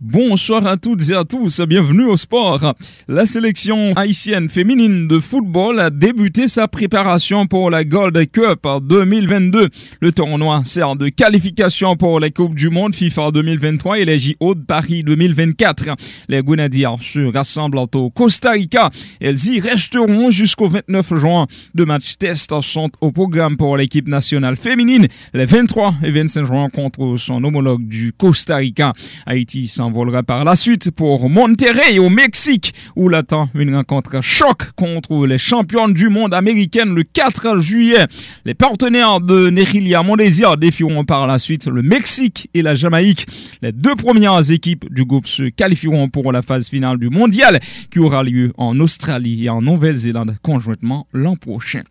Bonsoir à toutes et à tous, bienvenue au sport. La sélection haïtienne féminine de football a débuté sa préparation pour la Gold Cup 2022. Le tournoi sert de qualification pour les Coupe du Monde FIFA 2023 et les JO de Paris 2024. Les Grenadiers se rassemblent au Costa Rica. Elles y resteront jusqu'au 29 juin. Deux matchs tests sont au programme pour l'équipe nationale féminine les 23 et 25 juin contre son homologue du Costa Rica. Haïti s'en volera par la suite pour Monterrey au Mexique où l'attend une rencontre choc contre les championnes du monde américaines le 4 juillet. Les partenaires de Nerilia Mondesian défieront par la suite le Mexique et la Jamaïque. Les deux premières équipes du groupe se qualifieront pour la phase finale du mondial qui aura lieu en Australie et en Nouvelle-Zélande conjointement l'an prochain.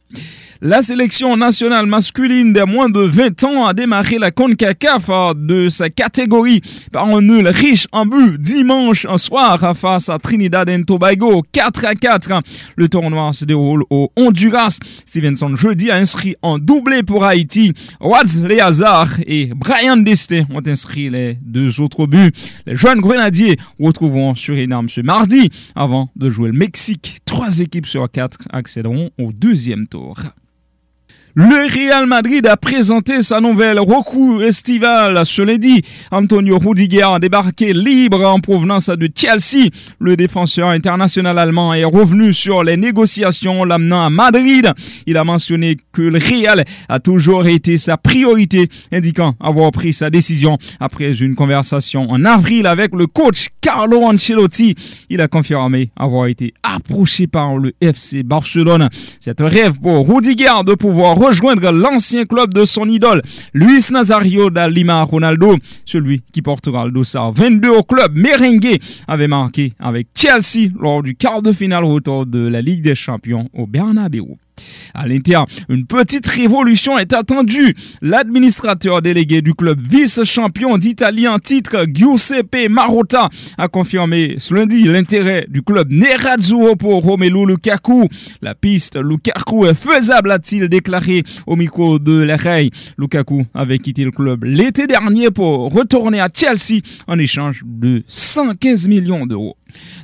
La sélection nationale masculine des moins de 20 ans a démarré la CONCACAF de sa catégorie par un nul riche en but dimanche soir face à Trinidad et Tobago 4 à 4. Le tournoi se déroule au Honduras. Stevenson jeudi a inscrit en doublé pour Haïti. Watts Leazar et Brian Destin ont inscrit les deux autres buts. Les jeunes grenadiers retrouveront arme ce mardi avant de jouer le Mexique trois équipes sur quatre accéderont au deuxième tour. Le Real Madrid a présenté sa nouvelle recrue estivale ce lundi. Antonio Rudiger a débarqué libre en provenance de Chelsea. Le défenseur international allemand est revenu sur les négociations l'amenant à Madrid. Il a mentionné que le Real a toujours été sa priorité, indiquant avoir pris sa décision après une conversation en avril avec le coach Carlo Ancelotti. Il a confirmé avoir été approché par le FC Barcelone. C'est un rêve pour Rudiger de pouvoir rejoindre l'ancien club de son idole, Luis Nazario da Lima Ronaldo, celui qui portera le à 22 au club merengue, avait marqué avec Chelsea lors du quart de finale retour de la Ligue des Champions au Bernabeu. À l'Inter, une petite révolution est attendue. L'administrateur délégué du club vice-champion d'Italie en titre, Giuseppe Marotta, a confirmé ce lundi l'intérêt du club Nerazzurro pour Romelu Lukaku. La piste Lukaku est faisable, a-t-il déclaré au micro de l'oreille. Lukaku avait quitté le club l'été dernier pour retourner à Chelsea en échange de 115 millions d'euros.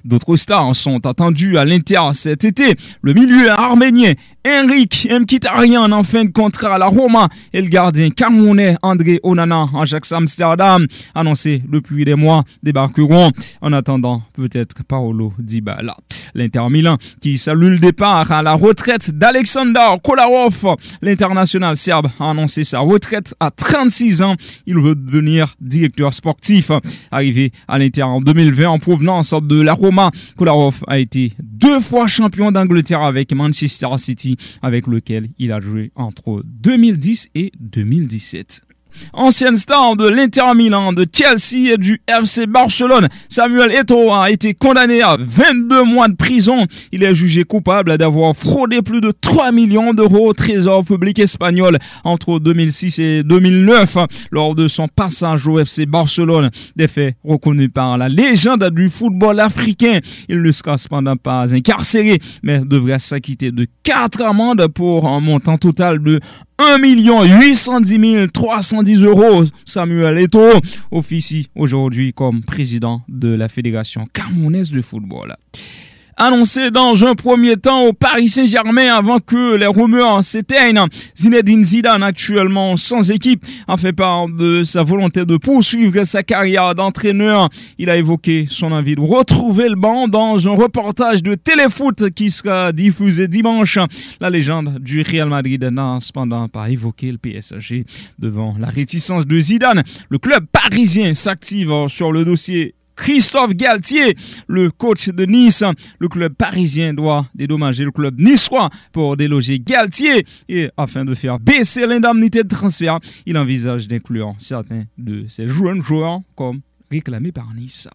D'autres stars sont attendues à l'Inter cet été. Le milieu arménien Henrik Mkhitaryan en fin de contrat à la Roma et le gardien camerounais André Onana en Ajax Amsterdam, annoncé depuis des mois, débarqueront en attendant peut-être Paolo Dybala. L'Inter Milan qui salue le départ à la retraite d'Alexander Kolarov. L'international serbe a annoncé sa retraite à 36 ans. Il veut devenir directeur sportif. Arrivé à l'Inter en 2020 en provenance de la Roma, Kolarov a été deux fois champion d'Angleterre avec Manchester City, avec lequel il a joué entre 2010 et 2017 ancienne star de l'Inter Milan, de Chelsea et du FC Barcelone. Samuel Eto'o a été condamné à 22 mois de prison. Il est jugé coupable d'avoir fraudé plus de 3 millions d'euros au trésor public espagnol entre 2006 et 2009 lors de son passage au FC Barcelone. Des faits reconnus par la légende du football africain. Il ne sera cependant pas incarcéré, mais devrait s'acquitter de 4 amendes pour un montant total de 1 810 310 10 euros. Samuel Eto officie aujourd'hui comme président de la Fédération camerounaise de football annoncé dans un premier temps au Paris Saint-Germain avant que les rumeurs s'éteignent. Zinedine Zidane, actuellement sans équipe, a fait part de sa volonté de poursuivre sa carrière d'entraîneur. Il a évoqué son envie de retrouver le banc dans un reportage de téléfoot qui sera diffusé dimanche. La légende du Real Madrid n'a cependant pas évoqué le PSG devant la réticence de Zidane. Le club parisien s'active sur le dossier Christophe Galtier, le coach de Nice. Le club parisien doit dédommager le club niçois pour déloger Galtier et afin de faire baisser l'indemnité de transfert, il envisage d'inclure certains de ses jeunes joueurs comme réclamé par Nice.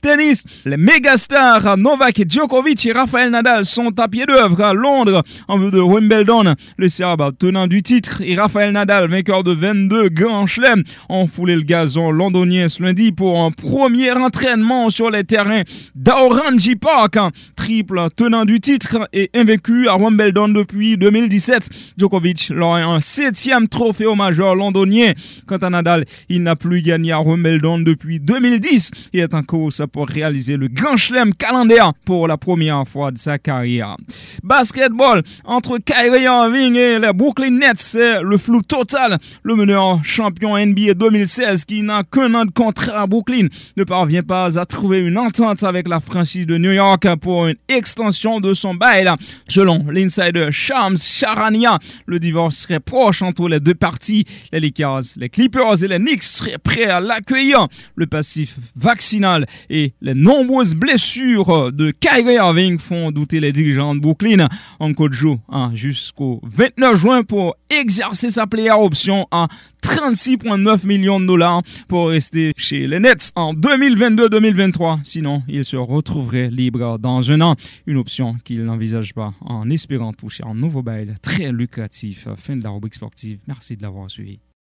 Tennis, les mégastars Novak Djokovic et Rafael Nadal sont à pied d'œuvre à Londres en vue de Wimbledon. Le Serbe tenant du titre et Rafael Nadal, vainqueur de 22 grands chelems, ont foulé le gazon londonien ce lundi pour un premier entraînement sur les terrains d'Orange Park. Triple tenant du titre et invaincu à Wimbledon depuis 2017, Djokovic l'a un septième trophée au majeur londonien. Quant à Nadal, il n'a plus gagné à Wimbledon depuis 2010 et est en course pour réaliser le grand chelem calendaire pour la première fois de sa carrière. Basketball entre Kyrie Irving et les Brooklyn Nets, c'est le flou total. Le meneur champion NBA 2016 qui n'a qu'un an de contrat à Brooklyn ne parvient pas à trouver une entente avec la franchise de New York pour une extension de son bail. Selon l'insider Shams Charania, le divorce serait proche entre les deux parties. Les Lakers, les Clippers et les Knicks seraient prêts à l'accueillir. Le passif vaccinal et les nombreuses blessures de Kyrie Irving font douter les dirigeants de Brooklyn. En Côte joue jusqu'au 29 juin pour exercer sa player option à 36,9 millions de dollars pour rester chez les Nets en 2022-2023. Sinon, il se retrouverait libre dans un an. Une option qu'il n'envisage pas en espérant toucher un nouveau bail très lucratif. Fin de la rubrique sportive. Merci de l'avoir suivi.